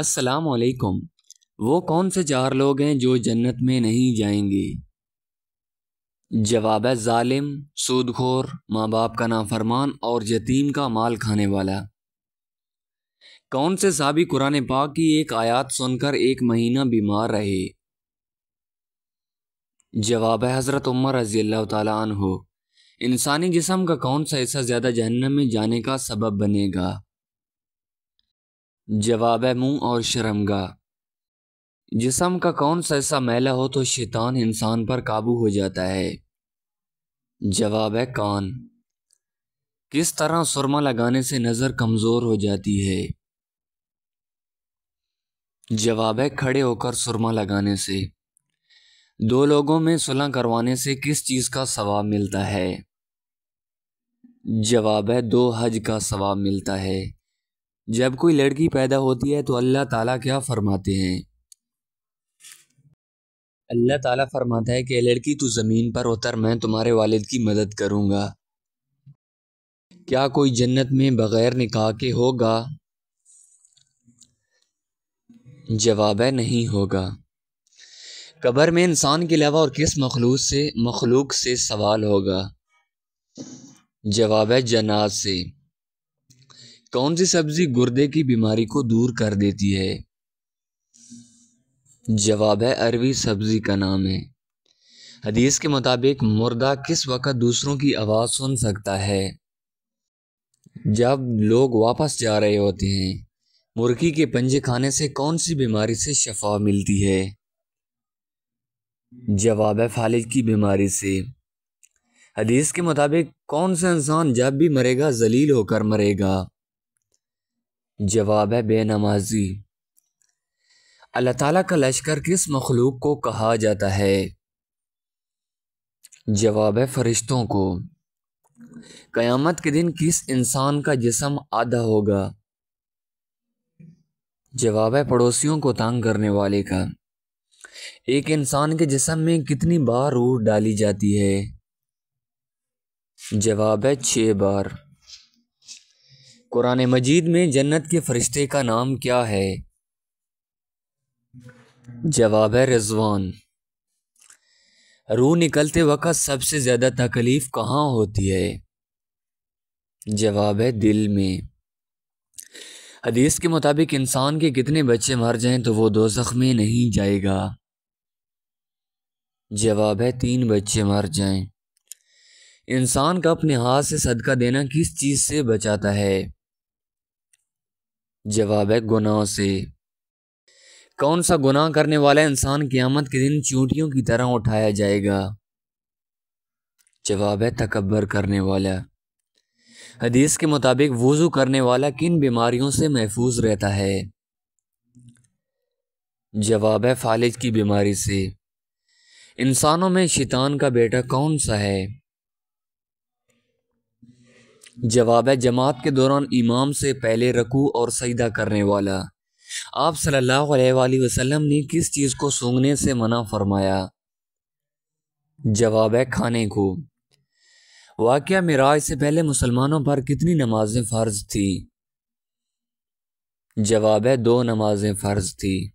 अस्सलाम वालेकुम वो कौन से चार लोग हैं जो जन्नत में नहीं जाएंगे जवाब है ालिम सूदखोर माँ बाप का ना फरमान और यतीम का माल खाने वाला कौन से साबी कुरान पाक की एक आयत सुनकर एक महीना बीमार रहे जवाब है हज़रत उमर रजी अल्लाह तन हो इंसानी जिसम का कौन सा हिस्सा ज़्यादा जहन्नम में जाने का सबब बनेगा जवाब है मुंह और शर्मगा जिसम का कौन सा ऐसा मैला हो तो शैतान इंसान पर काबू हो जाता है जवाब है कान किस तरह सुरमा लगाने से नज़र कमज़ोर हो जाती है जवाब है खड़े होकर सुरमा लगाने से दो लोगों में सुलह करवाने से किस चीज़ का सवाब मिलता है जवाब है दो हज का सवाब मिलता है जब कोई लड़की पैदा होती है तो अल्लाह ताला क्या फरमाते हैं अल्लाह ताला फरमाता है कि लड़की तू ज़मीन पर उतर मैं तुम्हारे वालिद की मदद करूंगा क्या कोई जन्नत में बग़ैर निकाह के होगा जवाब है नहीं होगा कबर में इंसान के अलावा और किस मखलूक से मखलूक से सवाल होगा जवाब है जनाज से कौन सी सब्जी गुर्दे की बीमारी को दूर कर देती है जवाब है अरबी सब्जी का नाम है हदीस के मुताबिक मुर्दा किस वक़्त दूसरों की आवाज़ सुन सकता है जब लोग वापस जा रहे होते हैं मुर्गी के पंजे खाने से कौन सी बीमारी से शफा मिलती है जवाब है फालिज की बीमारी से हदीस के मुताबिक कौन सा इंसान जब भी मरेगा जलील होकर मरेगा जवाब है बेनमाजी अल्लाह ताला का लश्कर किस मखलूक को कहा जाता है जवाब है फरिश्तों को क़यामत के दिन किस इंसान का जिसम आधा होगा जवाब है पड़ोसियों को तंग करने वाले का एक इंसान के जिसम में कितनी बार रूह डाली जाती है जवाब है छः बार कुरान मजीद में जन्नत के फरिश्ते का नाम क्या है जवाब है रिजवान रूह निकलते वक़्त सबसे ज़्यादा तकलीफ़ कहाँ होती है जवाब है दिल में हदीस के मुताबिक इंसान के कितने बच्चे मर जाएं तो वो दो में नहीं जाएगा जवाब है तीन बच्चे मर जाएं इंसान का अपने हाथ से सदका देना किस चीज़ से बचाता है जवाब है गुनाह से कौन सा गुनाह करने वाला इंसान क़्यामत के दिन चूंटियों की तरह उठाया जाएगा जवाब है तकबर करने वाला हदीस के मुताबिक वज़ू करने वाला किन बीमारियों से महफूज रहता है जवाब है फालिज की बीमारी से इंसानों में शैतान का बेटा कौन सा है जवाब है जमात के दौरान इमाम से पहले रकू और सईदा करने वाला आप सल्लल्लाहु अलैहि वसल्लम ने किस चीज़ को सूंघने से मना फरमाया जवाब है खाने को वाक़ मराज से पहले मुसलमानों पर कितनी नमाजें फ़र्ज थी जवाब है दो नमाजें फ़र्ज थी